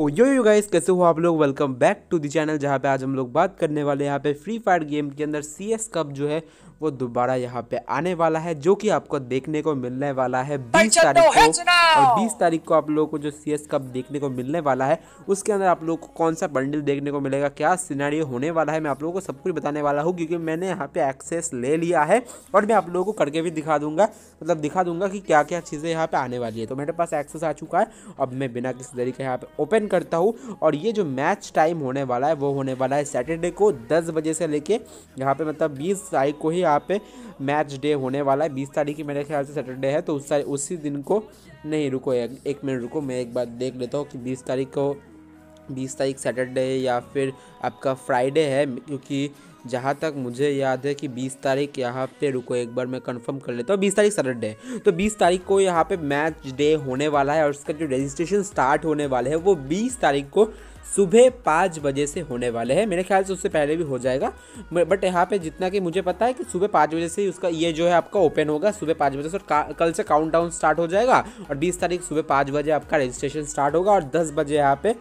ओ यो yo guys कैसे हो आप लोग welcome back to the channel जहाँ पे आज हम लोग बात करने वाले हैं यहाँ पे फ्री फायर गेम के अंदर सी एस कप जो है वो दोबारा यहाँ पे आने वाला है जो कि आपको देखने को मिलने वाला है बीस तारीख को और बीस तारीख को आप लोगों को जो सी एस कप देखने को मिलने वाला है उसके अंदर आप लोग को कौन सा बंडल देखने को मिलेगा क्या सीनारी होने वाला है मैं आप लोगों को सब कुछ बताने वाला हूँ क्योंकि मैंने यहाँ पे एक्सेस ले लिया है और मैं आप लोगों को करके भी दिखा दूंगा मतलब दिखा दूंगा कि क्या क्या चीज़ें यहाँ पे आने वाली है तो मेरे पास एक्सेस आ चुका है अब मैं बिना किसी तरीके यहाँ पे ओपन मेंशन करता हूँ और ये जो मैच टाइम होने वाला है वो होने वाला है सैटरडे को दस बजे से लेके यहाँ पे मतलब बीस तारीख को ही यहाँ पे मैच डे होने वाला है बीस तारीख की मेरे ख्याल से सैटरडे है तो उस उसी दिन को नहीं रुको एक, एक मिनट रुको मैं एक बार देख लेता हूँ कि बीस तारीख को बीस तारीख सैटरडे या फिर आपका फ्राइडे है क्योंकि जहाँ तक मुझे याद है कि 20 तारीख यहाँ पे रुको एक बार मैं कंफर्म कर लेता हूँ बीस तारीख सैटरडे तो 20 तारीख को यहाँ पे मैच डे होने वाला है और उसका जो रजिस्ट्रेशन स्टार्ट होने वाला है वो 20 तारीख को सुबह पाँच बजे से होने वाले हैं मेरे ख्याल से उससे पहले भी हो जाएगा बट यहाँ पे जितना कि मुझे पता है कि सुबह पाँच बजे से ही उसका ये जो है आपका ओपन होगा सुबह पाँच बजे से और कल से डाउन स्टार्ट हो जाएगा और बीस तारीख सुबह पाँच बजे आपका रजिस्ट्रेशन स्टार्ट होगा और दस बजे यहाँ पे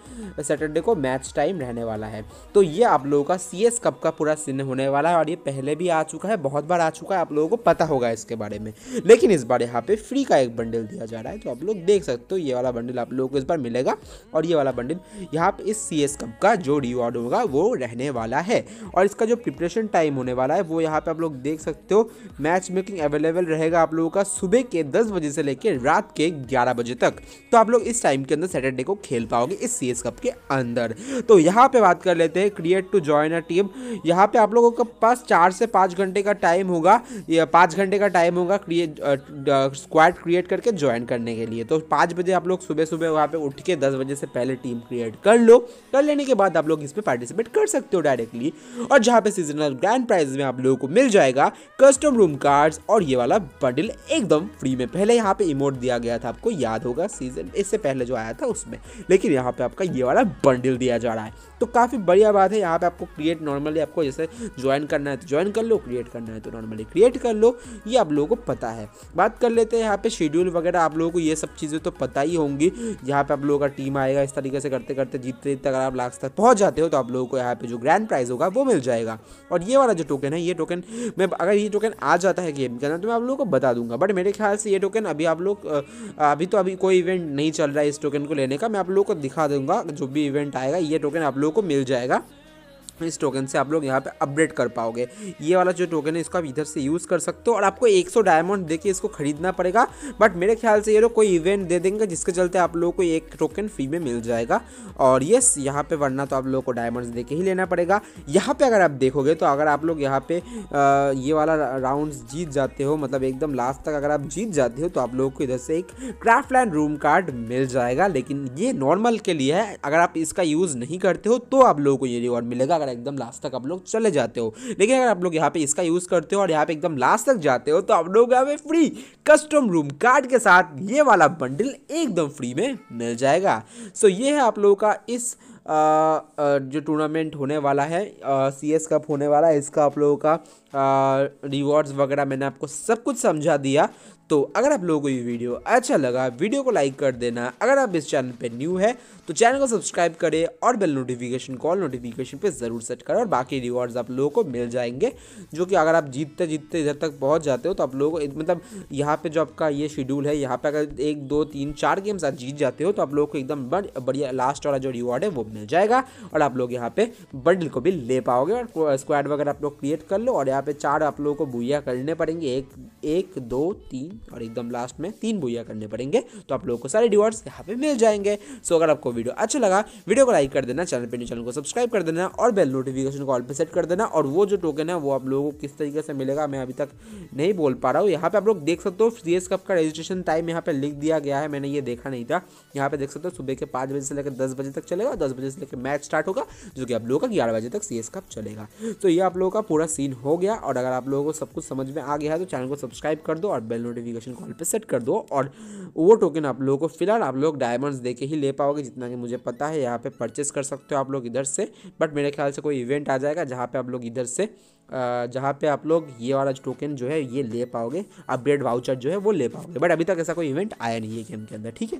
सैटरडे को मैच टाइम रहने वाला है तो ये आप लोगों का सी एस कप का पूरा सीन होने वाला है और ये पहले भी आ चुका है बहुत बार आ चुका है आप लोगों को पता होगा इसके बारे में लेकिन इस बार यहाँ पर फ्री का एक बंडल दिया जा रहा है तो आप लोग देख सकते हो ये वाला बंडल आप लोगों को इस बार मिलेगा और ये वाला बंडल यहाँ पे इस सी एस कप का जो रिवॉर्ड होगा वो रहने वाला है और इसका जो प्रिपरेशन टाइम होने वाला है वो यहाँ पे आप लोग देख सकते हो मैच मेकिंग अवेलेबल रहेगा आप लोगों का सुबह के दस बजे से लेकर रात के ग्यारह बजे तक तो आप लोग इस टाइम के अंदर सैटरडे को खेल पाओगे इस सी कप के अंदर तो यहाँ पर बात कर लेते हैं create to join a team यहाँ पे आप लोगों के पास चार से पाँच घंटे का टाइम होगा या पाँच घंटे का टाइम होगा क्रिएट स्क्वाड क्रिएट करके ज्वाइन करने के लिए तो पाँच बजे आप लोग सुबह सुबह वहाँ पे उठ के दस बजे से पहले टीम क्रिएट कर लो कर लेने के बाद आप लोग इस पर पार्टिसिपेट कर सकते हो डायरेक्टली और जहाँ पे सीजनल ग्रैंड प्राइज में आप लोगों को मिल जाएगा कस्टम रूम कार्ड्स और ये वाला बंडल एकदम फ्री में पहले यहाँ पे इमोट दिया गया था आपको याद होगा सीजन इससे पहले जो आया था उसमें लेकिन यहाँ पे आपका ये वाला बंडल दिया जा रहा है तो काफ़ी बढ़िया बात है यहाँ पे आपको क्रिएट नॉर्मली आपको जैसे ज्वाइन करना है तो ज्वाइन कर लो क्रिएट करना है तो नॉर्मली क्रिएट कर लो ये आप लोगों को पता है बात कर लेते हैं यहाँ पे शेड्यूल वगैरह आप लोगों को ये सब चीज़ें तो पता ही होंगी यहाँ पे आप लोगों का टीम आएगा इस तरीके से करते करते जीतते खरीद तक अगर आप लाख तक पहुँच जाते हो तो आप लोगों को यहाँ पे जो ग्रैंड प्राइज होगा वो मिल जाएगा और ये वाला जो टोकन है ये टोकन मैं अगर ये टोकन आ जाता है गेम के अंदर तो मैं आप लोगों को बता दूंगा बट मेरे ख्याल से ये टोकन अभी आप लोग अभी तो अभी कोई इवेंट नहीं चल रहा है इस टोकन को लेने का मैं आप लोगों को दिखा दूंगा जो भी इवेंट आएगा ये टोकन आप लोगों को मिल जाएगा इस टोकन से आप लोग यहाँ पे अपडेट कर पाओगे ये वाला जो टोकन है इसको आप इधर से यूज़ कर सकते हो और आपको 100 डायमंड देके इसको खरीदना पड़ेगा बट मेरे ख्याल से ये लोग कोई इवेंट दे देंगे जिसके चलते आप लोगों को एक टोकन फ्री में मिल जाएगा और येस यहाँ पे वरना तो आप लोगों को डायमंड्स दे ही लेना पड़ेगा यहाँ पर अगर आप देखोगे तो अगर आप लोग यहाँ पर ये वाला राउंड जीत जाते हो मतलब एकदम लास्ट तक अगर आप जीत जाते हो तो आप लोगों को इधर से एक क्राफ्ट लैंड रूम कार्ड मिल जाएगा लेकिन ये नॉर्मल के लिए है अगर आप इसका यूज़ नहीं करते हो तो आप लोगों को ये रिवॉर्ड मिलेगा अगर एकदम लास्ट तक आप लोग चले जाते हो लेकिन अगर आप लोग यहाँ पे इसका यूज़ करते हो और यहाँ पे एकदम लास्ट तक जाते हो तो आप लोग यहाँ पे फ्री कस्टम रूम कार्ड के साथ ये वाला बंडल एकदम फ्री में मिल जाएगा सो ये है आप लोगों का इस आ, आ, जो टूर्नामेंट होने वाला है सी एस कप होने वाला है इसका आप लोगों का रिवॉर्ड्स वगैरह मैंने आपको सब कुछ समझा दिया तो अगर आप लोगों को ये वीडियो अच्छा लगा वीडियो को लाइक कर देना अगर आप इस चैनल पे न्यू है तो चैनल को सब्सक्राइब करें और बेल नोटिफिकेशन कॉल नोटिफिकेशन पे ज़रूर सेट करें और बाकी रिवॉर्ड्स आप लोगों को मिल जाएंगे जो कि अगर आप जीतते जीतते इधर तक पहुंच जाते हो तो आप लोगों को मतलब यहाँ पर जो आपका ये शेड्यूल है यहाँ पर अगर एक दो तीन चार गेम्स आप जीत जाते हो तो आप लोगों को एकदम बढ़िया लास्ट वाला जो रिवॉर्ड है वो मिल जाएगा और आप लोग यहाँ पर बंडल को भी ले पाओगे और स्क्वाड वगैरह आप लोग क्रिएट कर लो और यहाँ पर चार आप लोगों को भूया करने पड़ेंगे एक एक दो तीन और एकदम लास्ट में तीन भुया करने पड़ेंगे तो आप लोगों को सारे रिवॉर्ड्स यहाँ पे मिल जाएंगे सो अगर आपको वीडियो अच्छा लगा वीडियो को लाइक कर देना चैनल पर चैनल को सब्सक्राइब कर देना और बेल नोटिफिकेशन को ऑल पर सेट कर देना और वो जो टोकन है वो आप लोगों को किस तरीके से मिलेगा मैं अभी तक नहीं बोल पा रहा हूँ यहाँ पे आप लोग देख सकते हो सी एस कप का रजिस्ट्रेशन टाइम यहाँ पर लिख दिया गया है मैंने ये देखा नहीं था यहाँ पे देख सकते हो सुबह के पाँच बजे से लेकर दस बजे तक चलेगा दस बजे से लेकर मैच स्टार्ट होगा जो कि आप लोगों का ग्यारह बजे तक सी एस कप चलेगा तो ये आप लोगों का पूरा सीन हो गया और अगर आप लोगों को सब कुछ समझ में आ गया है तो चैनल को सब्सक्राइब कर दो और बेल नोटिफिक नोटिफिकेशन कॉल पे सेट कर दो और वो टोकन आप लोगों को फिलहाल आप लोग डायमंड्स दे ही ले पाओगे जितना कि मुझे पता है यहाँ पे परचेस कर सकते हो आप लोग इधर से बट मेरे ख्याल से कोई इवेंट आ जाएगा जहाँ पे आप लोग इधर से जहाँ पे आप लोग ये वाला टोकन जो है ये ले पाओगे अपग्रेड वाउचर जो है वो ले पाओगे बट अभी तक ऐसा कोई इवेंट आया नहीं है गेम के अंदर ठीक है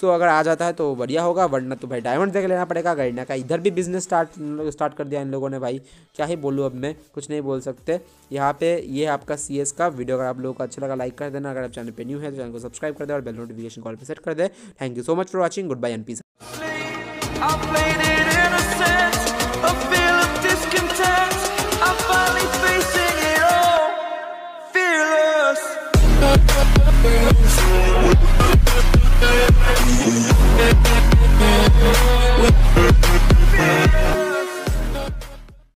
सो अगर आ जाता है तो बढ़िया होगा वरना तो भाई डायमंड देख लेना पड़ेगा गरीना का इधर भी बिजनेस स्टार्ट स्टार्ट कर दिया इन लोगों ने भाई क्या ही बोलूँ अब मैं कुछ नहीं बोल सकते यहाँ पे ये आपका सी का वीडियो अगर आप लोगों को अच्छा लगा लाइक कर देना अगर आप चैनल पर न्यू है तो चैनल को सब्सक्राइब कर दे और बेल नोटिफिकेशन कॉल पर सेट कर दे thank you so much for watching good bye and it We'll